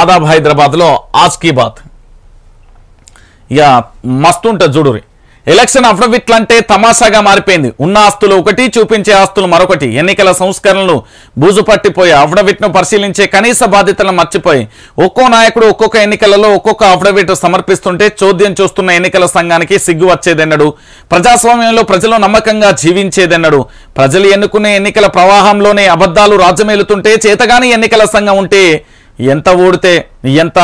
ఆదాబ్ హైదరాబాద్లో బాత్ ఇక ఉంటుంది చూడురి ఎలక్షన్ అఫడవిట్లంటే తమాషాగా మారిపోయింది ఉన్న ఆస్తులు ఒకటి చూపించే ఆస్తులు మరొకటి ఎన్నికల సంస్కరణలు బూజు బూజుపట్టిపోయి అఫడవిట్ను పరిశీలించే కనీస బాధ్యతలను మర్చిపోయి ఒక్కో నాయకుడు ఒక్కొక్క ఎన్నికలలో ఒక్కొక్క అఫడవిట్ సమర్పిస్తుంటే చోద్యం చూస్తున్న ఎన్నికల సంఘానికి సిగ్గు వచ్చేదన్నడు ప్రజాస్వామ్యంలో ప్రజలు నమ్మకంగా జీవించేదన్నడు ప్రజలు ఎన్నుకునే ఎన్నికల ప్రవాహంలోనే అబద్ధాలు రాజ్యమేలుతుంటే చేతగాని ఎన్నికల సంఘం ఉంటే ఎంత ఓడితే ఎంత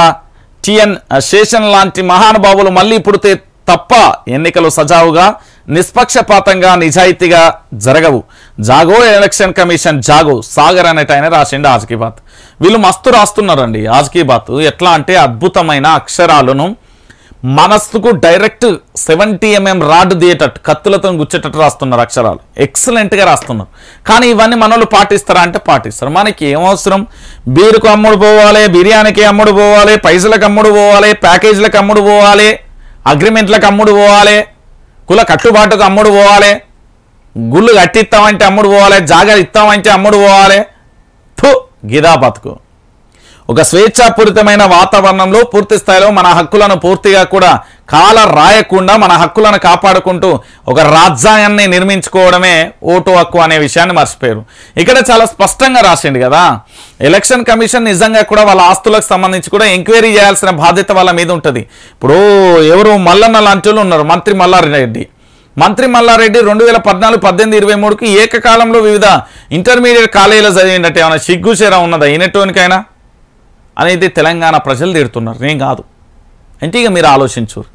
టిఎన్ శేషన్ లాంటి మహానుభావులు మళ్ళీ పుడితే తప్ప ఎన్నికలు సజావుగా నిష్పక్షపాతంగా నిజాయితీగా జరగవు జాగో ఎలక్షన్ కమిషన్ జాగో సాగర్ అనేట ఆయన రాసిండు ఆజ్కీ బాత్ వీళ్ళు మస్తు రాస్తున్నారండి ఆజ్కీ బాత్ ఎట్లా అంటే అద్భుతమైన అక్షరాలను మనస్సుకు డైరెక్ట్ సెవెంటీ ఎంఎం రాడ్ దియేటట్టు కత్తులతో గుచ్చేటట్టు రాస్తున్నారు అక్షరాలు ఎక్సలెంట్గా రాస్తున్నారు కానీ ఇవన్నీ మనోళ్ళు పాటిస్తారా అంటే పాటిస్తారు మనకి ఏమవసరం బీరుకు అమ్ముడు పోవాలి బిర్యానీకి అమ్ముడు పోవాలి పైసలకు అమ్ముడు పోవాలి ప్యాకేజీలకు అమ్ముడు పోవాలి అగ్రిమెంట్లకు అమ్ముడు పోవాలి కుల కట్టుబాటుకు అమ్ముడు పోవాలి గుళ్ళు కట్టిస్తామంటే అమ్ముడు పోవాలి జాగ్రత్త ఇస్తామంటే అమ్ముడు పోవాలి థు గిదా బతుకు ఒక స్వేచ్ఛాపూరితమైన వాతావరణంలో పూర్తి స్థాయిలో మన హక్కులను పూర్తిగా కూడా కాల రాయకుండా మన హక్కులను కాపాడుకుంటూ ఒక రాజ్యాన్ని నిర్మించుకోవడమే ఓటు హక్కు అనే విషయాన్ని మర్చిపోయారు ఇక్కడ చాలా స్పష్టంగా రాసిండు కదా ఎలక్షన్ కమిషన్ నిజంగా కూడా వాళ్ళ ఆస్తులకు సంబంధించి కూడా ఎంక్వైరీ చేయాల్సిన బాధ్యత వాళ్ళ మీద ఉంటుంది ఇప్పుడు ఎవరు మల్లన్న లాంటి ఉన్నారు మంత్రి మల్లారెడ్డి మంత్రి మల్లారెడ్డి రెండు వేల పద్నాలుగు పద్దెనిమిది ఇరవై మూడుకి ఏకకాలంలో వివిధ ఇంటర్మీడియట్ కాలేజీలో చదివినట్టు ఏమైనా సిగ్గుచేరా ఉన్నదా ఈనెటోనికైనా అనేది తెలంగాణ ప్రజలు తిడుతున్నారు నేను కాదు అంటే ఇక మీరు ఆలోచించు